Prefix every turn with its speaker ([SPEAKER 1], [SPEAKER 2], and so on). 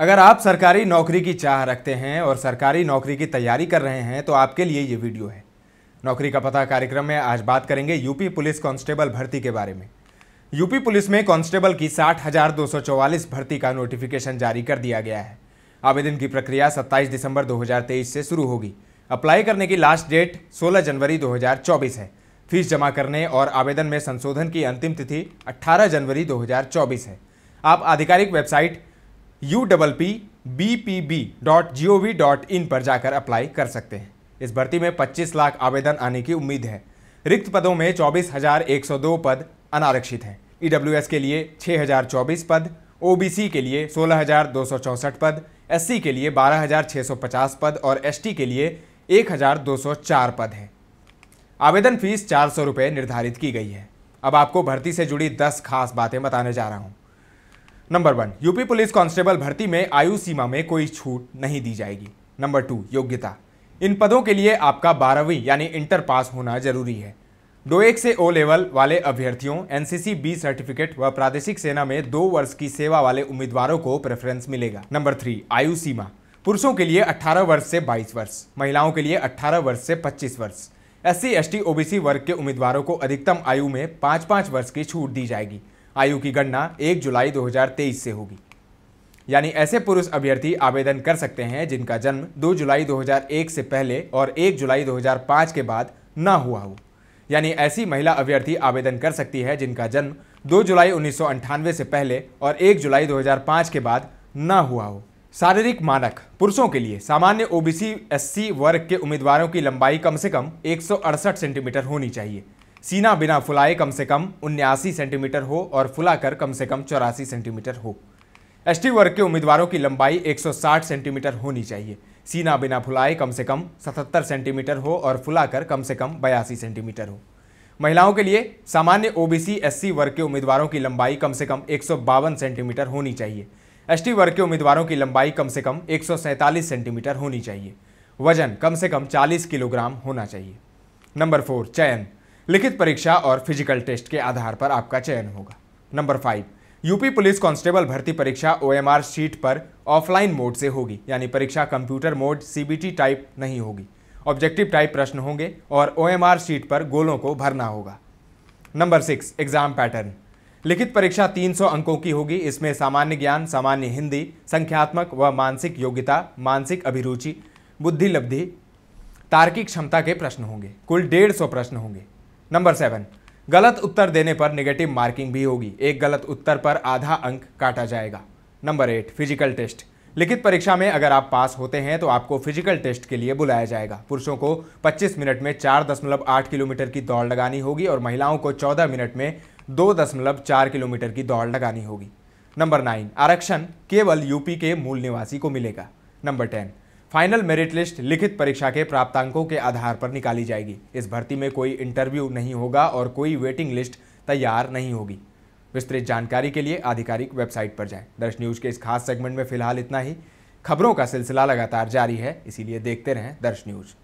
[SPEAKER 1] अगर आप सरकारी नौकरी की चाह रखते हैं और सरकारी नौकरी की तैयारी कर रहे हैं तो आपके लिए ये वीडियो है नौकरी का पता कार्यक्रम में आज बात करेंगे यूपी पुलिस कांस्टेबल भर्ती के बारे में यूपी पुलिस में कांस्टेबल की साठ भर्ती का नोटिफिकेशन जारी कर दिया गया है आवेदन की प्रक्रिया 27 दिसंबर 2023 से शुरू होगी अप्लाई करने की लास्ट डेट 16 जनवरी 2024 है फीस जमा करने और आवेदन में संशोधन की अंतिम तिथि 18 जनवरी 2024 है आप आधिकारिक website U double P B P B dot G O V dot in पर जाकर अप्लाई कर सकते हैं इस भर्ती में 25 लाख आवेदन आने की उम्मीद है रिक्त पदों में 24,102 पद अनारक्षित हैं ई e के लिए 6,024 पद ओ के लिए 16,264 पद एस के लिए 12,650 पद और एस के लिए 1,204 पद हैं आवेदन फीस चार सौ निर्धारित की गई है अब आपको भर्ती से जुड़ी दस खास बातें बताने जा रहा हूँ number one UP police constable भर्ती में आयु सीमा में कोई छूट नहीं दी जाएगी नंबर टू योग्यता इन पदों के लिए आपका बारहवीं यानी इंटर पास होना जरूरी है दो एक से ओ लेवल वाले अभ्यर्थियों एनसीसी बी सर्टिफिकेट व प्रादेशिक सेना में दो वर्ष की सेवा वाले उम्मीदवारों को प्रेफरेंस मिलेगा नंबर थ्री आयु सीमा पुरुषों के लिए 18 वर्ष से 22 वर्ष महिलाओं के लिए 18 वर्ष से 25 वर्ष एस सी एस वर्ग के उम्मीदवारों को अधिकतम आयु में पाँच पाँच वर्ष की छूट दी जाएगी आयु की गणना 1 जुलाई 2023 से होगी यानी ऐसे पुरुष अभ्यर्थी आवेदन कर सकते हैं जिनका जन्म 2 जुलाई 2001 से पहले और 1 जुलाई 2005 के बाद ना हुआ हो यानी ऐसी महिला अभ्यर्थी आवेदन कर सकती है जिनका जन्म 2 जुलाई उन्नीस से पहले और 1 जुलाई 2005 के बाद ना हुआ हो शारीरिक मानक पुरुषों के लिए सामान्य ओबीसी एससी वर्ग के उम्मीदवारों की लंबाई कम से कम एक सेंटीमीटर होनी चाहिए सीना बिना फुलाए कम से कम उन्यासी सेंटीमीटर हो और फुलाकर कम से कम चौरासी सेंटीमीटर हो एसटी वर्ग के उम्मीदवारों की लंबाई 160 सेंटीमीटर होनी चाहिए सीना बिना फुलाए कम से कम 77 सेंटीमीटर हो और फुलाकर कम से कम बयासी सेंटीमीटर हो महिलाओं के लिए सामान्य ओबीसी एससी वर्ग के उम्मीदवारों की लंबाई कम से कम एक सेंटीमीटर होनी चाहिए एसटी वर्ग के उम्मीदवारों की लंबाई कम से कम एक सेंटीमीटर होनी चाहिए वजन कम से कम 40 किलोग्राम होना चाहिए नंबर फोर चयन लिखित परीक्षा और फिजिकल टेस्ट के आधार पर आपका चयन होगा number five UP police constable भर्ती परीक्षा ओएमआर शीट पर ऑफलाइन मोड से होगी यानी परीक्षा कंप्यूटर मोड सीबीटी टाइप नहीं होगी ऑब्जेक्टिव टाइप प्रश्न होंगे और ओएमआर शीट पर गोलों को भरना होगा नंबर सिक्स एग्जाम पैटर्न लिखित परीक्षा 300 अंकों की होगी इसमें सामान्य ज्ञान सामान्य हिंदी संख्यात्मक व मानसिक योग्यता मानसिक अभिरुचि बुद्धिलब्धि तार्किक क्षमता के प्रश्न होंगे कुल डेढ़ सौ प्रश्न होंगे नंबर सेवन गलत उत्तर देने पर निगेटिव मार्किंग भी होगी एक गलत उत्तर पर आधा अंक काटा जाएगा नंबर एट फिजिकल टेस्ट लिखित परीक्षा में अगर आप पास होते हैं तो आपको फिजिकल टेस्ट के लिए बुलाया जाएगा पुरुषों को 25 मिनट में 4.8 किलोमीटर की दौड़ लगानी होगी और महिलाओं को 14 मिनट में 2.4 किलोमीटर की दौड़ लगानी होगी नंबर नाइन आरक्षण केवल यूपी के मूल निवासी को मिलेगा number ten final merit list लिखित परीक्षा के प्राप्तांकों के आधार पर निकाली जाएगी इस भर्ती में कोई इंटरव्यू नहीं होगा और कोई वेटिंग लिस्ट तैयार नहीं होगी विस्तृत जानकारी के लिए आधिकारिक वेबसाइट पर जाएं। दर्श न्यूज के इस खास सेगमेंट में फिलहाल इतना ही खबरों का सिलसिला लगातार जारी है इसीलिए देखते रहें दर्श न्यूज़